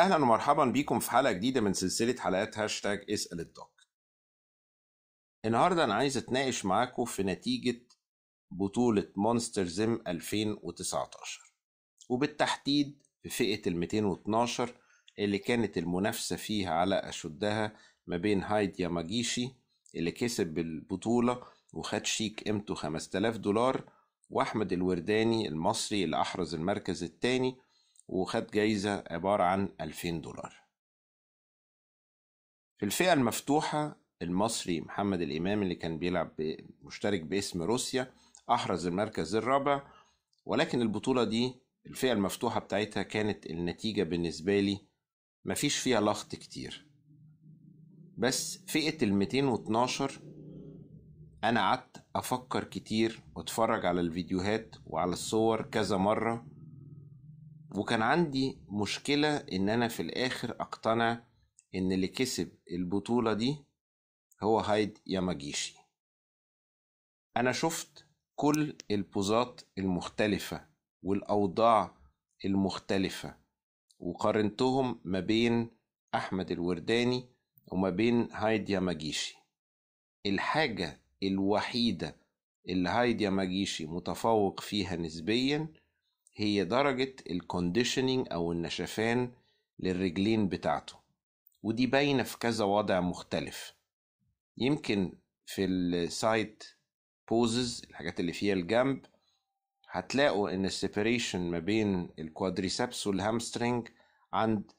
اهلا ومرحبا بيكم في حلقه جديده من سلسله حلقات هاشتاج اسال الدوك النهارده انا عايز اتناقش معاكم في نتيجه بطوله مونستر زيم 2019 وبالتحديد في فئه ال 212 اللي كانت المنافسه فيها على اشدها ما بين هايد ياماجيشي اللي كسب البطوله وخد شيك قيمته 5000 دولار واحمد الورداني المصري اللي احرز المركز الثاني وخد جايزة عبارة عن 2000 دولار في الفئة المفتوحة المصري محمد الإمام اللي كان بيلعب مشترك باسم روسيا أحرز المركز الرابع ولكن البطولة دي الفئة المفتوحة بتاعتها كانت النتيجة بالنسبة لي مفيش فيها لخط كتير بس فئة ال 212 أنا قعدت أفكر كتير وأتفرج على الفيديوهات وعلى الصور كذا مرة وكان عندي مشكلة إن أنا في الآخر أقتنع إن اللي كسب البطولة دي هو هايد ياماجيشي أنا شفت كل البوزات المختلفة والأوضاع المختلفة وقارنتهم ما بين أحمد الورداني وما بين هايد ياماجيشي الحاجة الوحيدة اللي هايد ياماجيشي متفوق فيها نسبيا هي درجة الكونديشنينج أو النشفان للرجلين بتاعته ودي باينة في كذا وضع مختلف يمكن في السايد بوزز الحاجات اللي فيها الجنب هتلاقوا ان السيبريشن ما بين الكوادريسبس والهامسترنج عند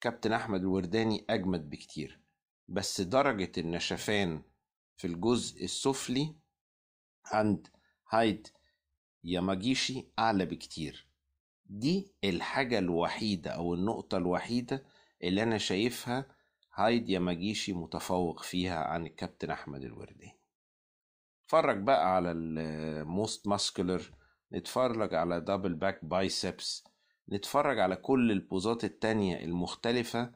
كابتن احمد الورداني اجمد بكتير بس درجة النشفان في الجزء السفلي عند هايت ياماجيشي أعلى بكتير دي الحاجة الوحيدة أو النقطة الوحيدة اللي أنا شايفها هايد ياماجيشي متفوق فيها عن الكابتن أحمد الوردي اتفرج بقى على الموست ماسكولر نتفرج على دبل باك بايسبس نتفرج على كل البوزات التانية المختلفة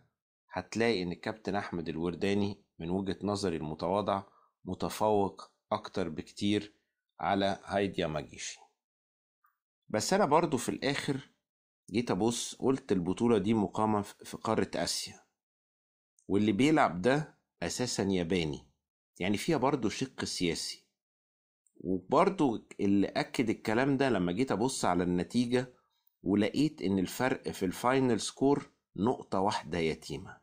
هتلاقي إن الكابتن أحمد الورداني من وجهة نظري المتواضعة متفوق أكتر بكتير على هايد ياماجيشي بس أنا برضو في الآخر جيت أبص قلت البطولة دي مقامة في قارة آسيا واللي بيلعب ده أساسا ياباني يعني فيها برضو شق سياسي وبرضو اللي أكد الكلام ده لما جيت أبص على النتيجة ولقيت إن الفرق في الفاينل سكور نقطة واحدة يتيمة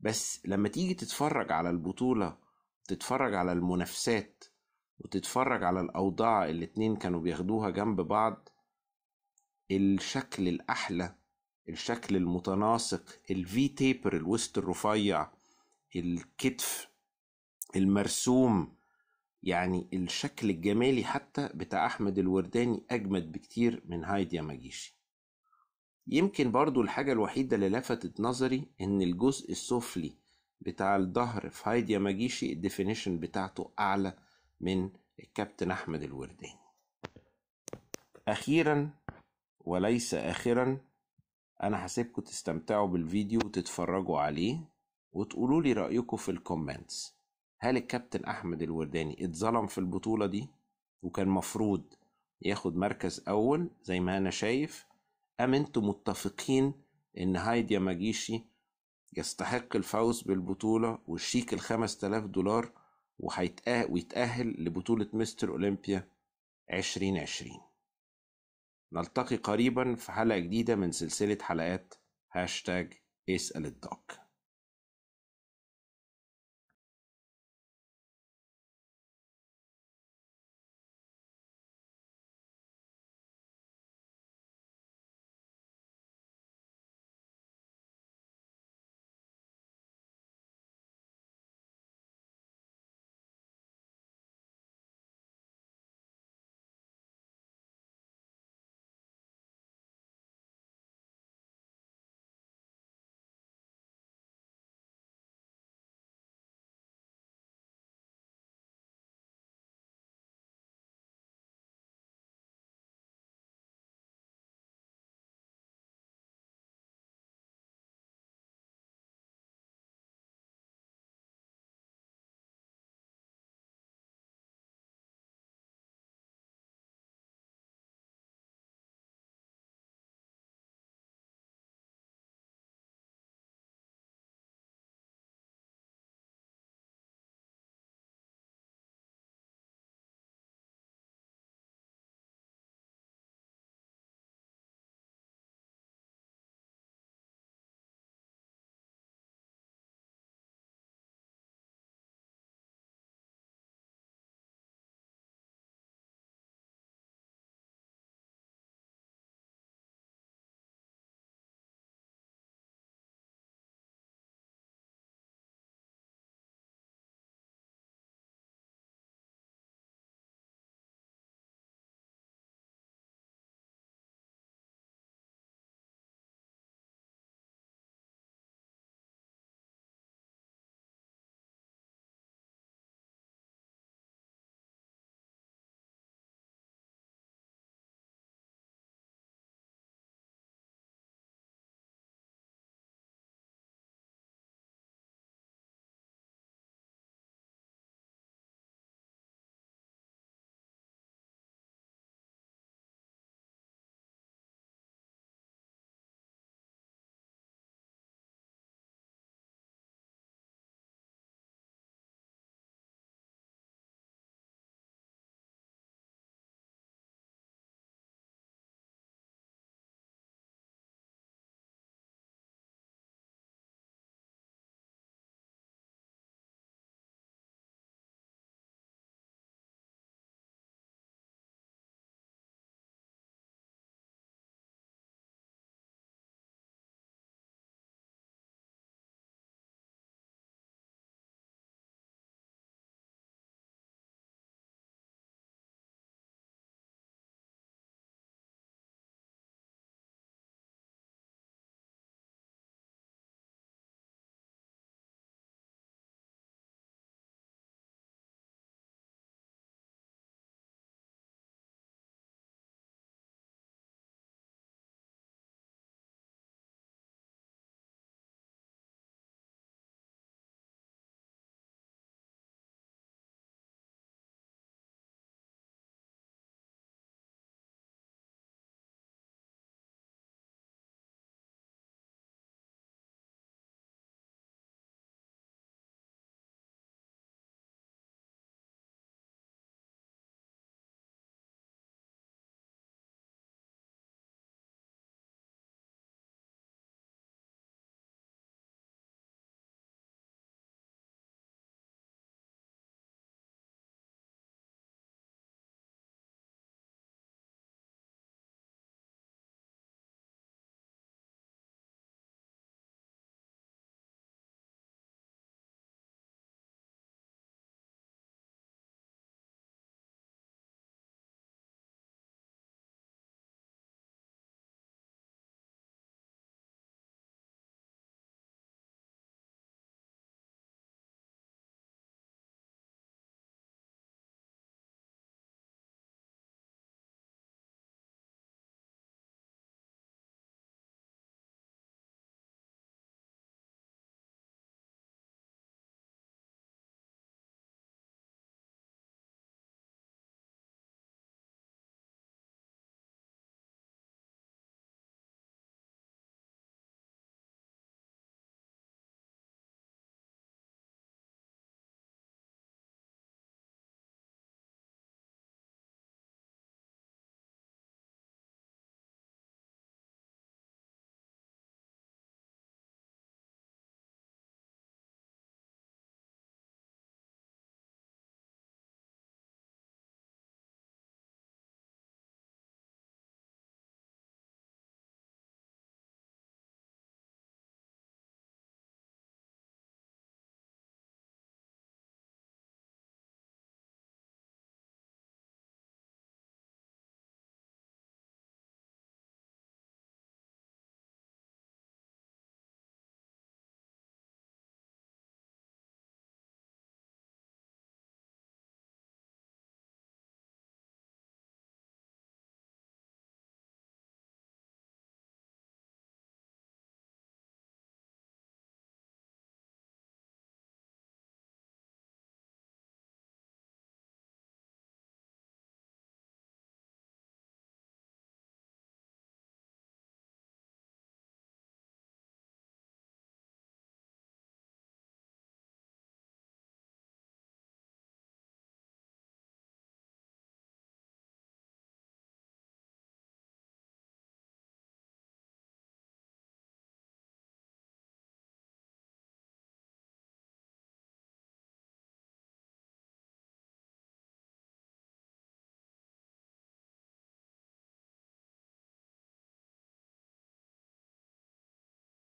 بس لما تيجي تتفرج على البطولة تتفرج على المنافسات وتتفرج على الأوضاع اللي اتنين كانوا بياخدوها جنب بعض الشكل الأحلى الشكل المتناسق الفي تيبر الوسط الرفيع الكتف المرسوم يعني الشكل الجمالي حتى بتاع أحمد الورداني أجمد بكتير من هايديا ماجيشي يمكن برضو الحاجة الوحيدة اللي لفتت نظري إن الجزء السفلي بتاع الظهر في هايديا ماجيشي الديفينيشن بتاعته أعلى من الكابتن أحمد الورداني أخيرا وليس آخرا أنا هسيبكم تستمتعوا بالفيديو وتتفرجوا عليه وتقولوا لي رأيكم في الكومنتس هل الكابتن أحمد الورداني اتظلم في البطولة دي وكان مفروض ياخد مركز أول زي ما أنا شايف أم أنتم متفقين إن هايديا ماجيشي يستحق الفوز بالبطولة والشيك الخمس تلاف دولار ويتأهل لبطولة مستر أولمبيا 2020 نلتقي قريبا في حلقة جديدة من سلسلة حلقات هاشتاج اسأل الدوك